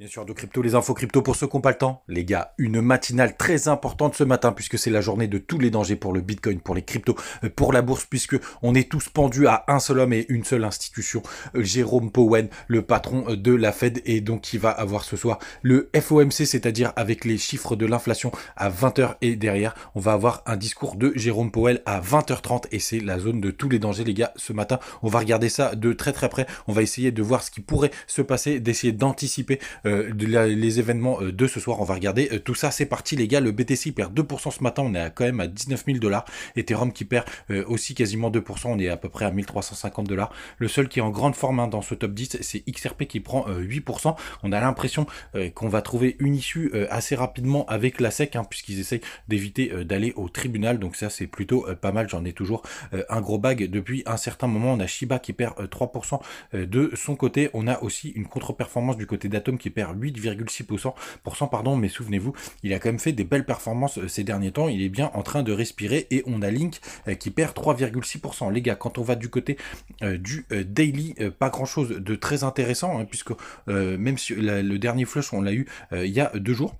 Bien sûr, de crypto, les infos crypto pour ceux qui n'ont pas le temps. Les gars, une matinale très importante ce matin puisque c'est la journée de tous les dangers pour le bitcoin, pour les cryptos, euh, pour la bourse puisque on est tous pendus à un seul homme et une seule institution. Euh, Jérôme Powell, le patron euh, de la Fed et donc qui va avoir ce soir le FOMC, c'est-à-dire avec les chiffres de l'inflation à 20h et derrière, on va avoir un discours de Jérôme Powell à 20h30 et c'est la zone de tous les dangers les gars ce matin. On va regarder ça de très très près. On va essayer de voir ce qui pourrait se passer, d'essayer d'anticiper euh, les événements euh, de ce soir. On va regarder euh, tout ça. C'est parti, les gars. Le BTC perd 2% ce matin. On est quand même à 19 000 dollars. Ethereum qui perd aussi quasiment 2%. On est à peu près à 1350 dollars. Le seul qui est en grande forme hein, dans ce top 10, c'est XRP qui prend 8%. On a l'impression qu'on va trouver une issue assez rapidement avec la SEC, hein, puisqu'ils essayent d'éviter d'aller au tribunal. Donc ça, c'est plutôt pas mal. J'en ai toujours un gros bag depuis un certain moment. On a Shiba qui perd 3% de son côté. On a aussi une contre-performance du côté d'Atom qui perd 8,6%, pardon, mais souvenez-vous, il a quand même fait des belles performances euh, ces derniers temps, il est bien en train de respirer et on a Link euh, qui perd 3,6%. Les gars, quand on va du côté euh, du daily, pas grand-chose de très intéressant, hein, puisque même si le dernier flush, on l'a eu il y a deux jours.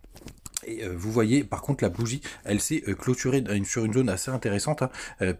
Et euh, vous voyez, par contre, la bougie, elle s'est euh, clôturée euh, sur une zone assez intéressante, hein,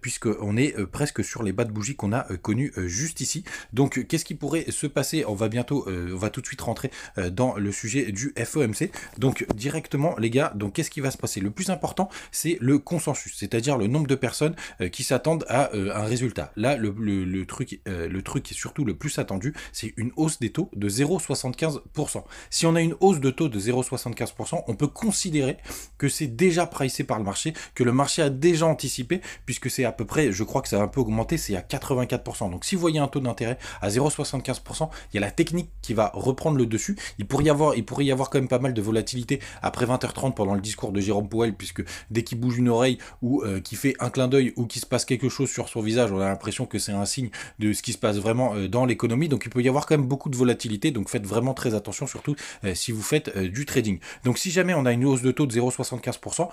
puisqu'on est presque sur les bas de bougie qu'on a connu juste ici. Donc, qu'est-ce qui pourrait se passer On va bientôt, on va tout de suite rentrer dans le sujet du FOMC. Donc, directement, les gars, donc qu'est-ce qui va se passer Le plus important, c'est le consensus, c'est-à-dire le nombre de personnes qui s'attendent à un résultat. Là, le, truc, le truc qui est surtout le plus attendu, c'est une hausse des taux de 0,75%. Si on a une hausse de taux de 0,75%, on peut considérer que c'est déjà pricé par le marché, que le marché a déjà anticipé, puisque c'est à peu près, je crois que ça a un peu augmenté, c'est à 84%. Donc si vous voyez un taux d'intérêt à 0,75%, il y a la technique qui va reprendre le dessus. Il pourrait y avoir, il pourrait y avoir quand même pas mal de volatilité après 20h30 pendant le discours de Jérôme Powell, puisque dès qu'il bouge une oreille ou euh, qu'il fait un clin d'œil ou qu'il se passe quelque chose sur son visage, on a l'impression que c'est un signe de ce qui se passe vraiment euh, dans l'économie. Donc il peut y avoir quand même beaucoup de volatilité. Donc faites vraiment très attention, surtout euh, si vous faites du trading. Donc si jamais on a une hausse de taux de 0,75%,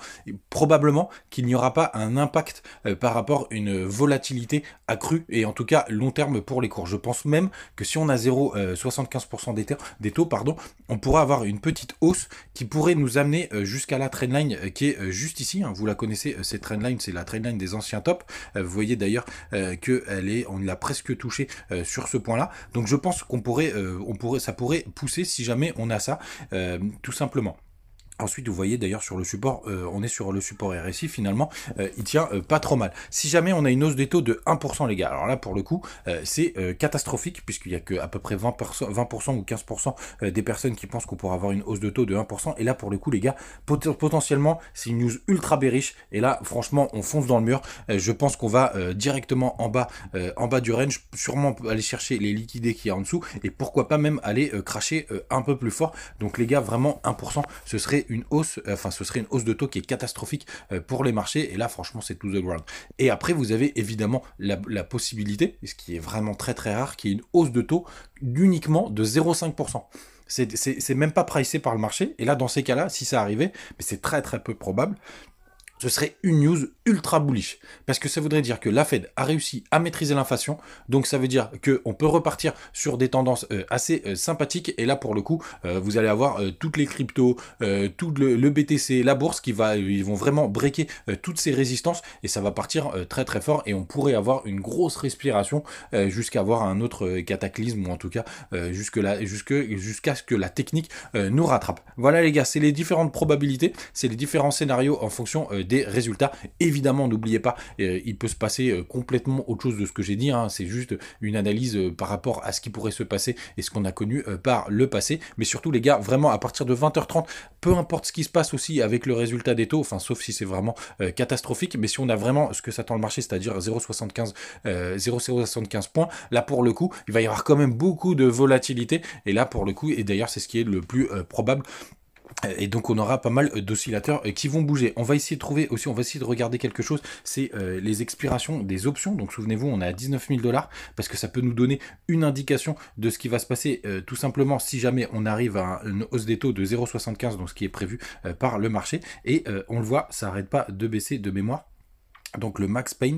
probablement qu'il n'y aura pas un impact euh, par rapport à une volatilité accrue et en tout cas long terme pour les cours. Je pense même que si on a 0,75% des, taux, pardon, on pourrait avoir une petite hausse qui pourrait nous amener euh, jusqu'à la trendline euh, qui est juste ici. Hein. vous la connaissez, cette trendline, c'est la trendline des anciens tops. Vous voyez d'ailleurs qu'elle est, on l'a presque touché sur ce point-là. Donc je pense qu'on pourrait, on pourrait, ça pourrait pousser si jamais on a ça, tout simplement. Ensuite, vous voyez d'ailleurs sur le support, euh, on est sur le support RSI finalement, euh, il tient euh, pas trop mal. Si jamais on a une hausse des taux de 1%, les gars, alors là pour le coup, c'est catastrophique puisqu'il y a que à peu près 20%, 20% ou 15% des personnes qui pensent qu'on pourra avoir une hausse de taux de 1%. Et là pour le coup, les gars, potentiellement, c'est une news ultra bériche. Et là, franchement, on fonce dans le mur. je pense qu'on va directement en bas, en bas du range, sûrement aller chercher les liquidés qui y en dessous et pourquoi pas même aller cracher un peu plus fort. Donc les gars, vraiment 1%, ce serait une hausse, euh, enfin ce serait une hausse de taux qui est catastrophique euh, pour les marchés. Et là, franchement, c'est to the ground. Et après, vous avez évidemment la, la possibilité, ce qui est vraiment très très rare, qui est une hausse de taux d'uniquement de 0,5%. C'est même pas pricé par le marché. Et là, dans ces cas-là, si ça arrivait, mais c'est très très peu probable, ce serait une news ultra bullish. Parce que ça voudrait dire que la Fed a réussi à maîtriser l'inflation. Donc ça veut dire qu'on peut repartir sur des tendances euh, assez euh, sympathiques. Et là, pour le coup, euh, vous allez avoir toutes les cryptos, tout le, BTC, la bourse qui va, ils vont vraiment breaker toutes ces résistances. Et ça va partir très très fort. Et on pourrait avoir une grosse respiration jusqu'à avoir un autre cataclysme ou en tout cas jusqu'à ce que la technique nous rattrape. Voilà les gars, c'est les différentes probabilités, c'est les différents scénarios en fonction des résultats. Évidemment, n'oubliez pas, euh, il peut se passer euh, complètement autre chose de ce que j'ai dit, hein. c'est juste une analyse euh, par rapport à ce qui pourrait se passer et ce qu'on a connu par le passé. Mais surtout les gars, vraiment à partir de 20h30, peu importe ce qui se passe aussi avec le résultat des taux, enfin sauf si c'est vraiment catastrophique, mais si on a vraiment ce que s'attend le marché, c'est-à-dire 0,75 points, là pour le coup, il va y avoir quand même beaucoup de volatilité et là pour le coup, et d'ailleurs c'est ce qui est le plus probable et donc on aura pas mal d'oscillateurs euh, qui vont bouger. On va essayer de trouver aussi, on va essayer de regarder quelque chose, c'est euh, les expirations des options. Donc souvenez-vous, on est à 19 000 dollars parce que ça peut nous donner une indication de ce qui va se passer euh, tout simplement si jamais on arrive à une hausse des taux de 0,75, donc ce qui est prévu par le marché. Et on le voit, ça n'arrête pas de baisser de mémoire. Donc le max pain,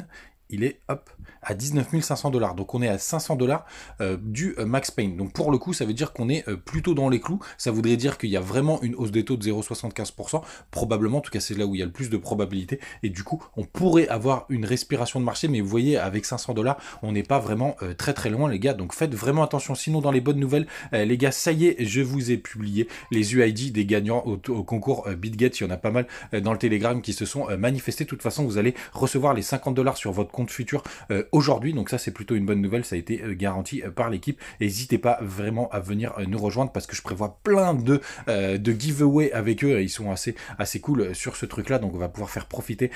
il est hop à 19 dollars. Donc on est à 500 dollars euh, du euh, Max pain. Donc pour le coup, ça veut dire qu'on est euh, plutôt dans les clous. Ça voudrait dire qu'il y a vraiment une hausse des taux de 0,75%. Probablement, en tout cas c'est là où il y a le plus de probabilités Et du coup, on pourrait avoir une respiration de marché. Mais vous voyez, avec 500 dollars, on n'est pas vraiment très très loin les gars. Donc faites vraiment attention. Sinon, dans les bonnes nouvelles, les gars, ça y est, je vous ai publié les UID des gagnants au, concours BitGet. Il y en a pas mal dans le Telegram qui se sont manifestés. De toute façon, vous allez recevoir les 50 dollars sur votre compte futur futur euh, aujourd'hui. Donc ça c'est plutôt une bonne nouvelle, ça a été euh, garanti euh, par l'équipe. N'hésitez pas vraiment à venir nous rejoindre parce que je prévois plein de, de giveaways avec eux. Ils sont assez, assez cool sur ce truc là. Donc on va pouvoir faire profiter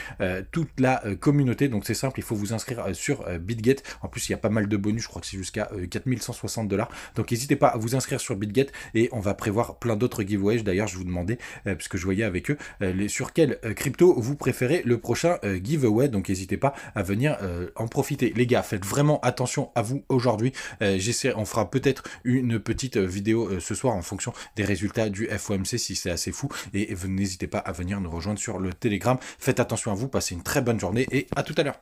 toute la communauté. Donc c'est simple, il faut vous inscrire sur BitGet. En plus il y a pas mal de bonus, je crois que c'est jusqu'à 4160 dollars. Donc n'hésitez pas à vous inscrire sur BitGet et on va prévoir plein d'autres giveaways. D'ailleurs je vous demandais, puisque je voyais avec eux, sur quelle crypto vous préférez le prochain giveaway. Donc n'hésitez pas à venir euh, en profiter. Les gars, faites vraiment attention à vous aujourd'hui. Euh, j'essaie, on fera peut-être une petite euh, vidéo ce soir en fonction des résultats du FOMC si c'est assez fou. Et n'hésitez pas à venir nous rejoindre sur le Telegram. Faites attention à vous, passez une très bonne journée et à tout à l'heure.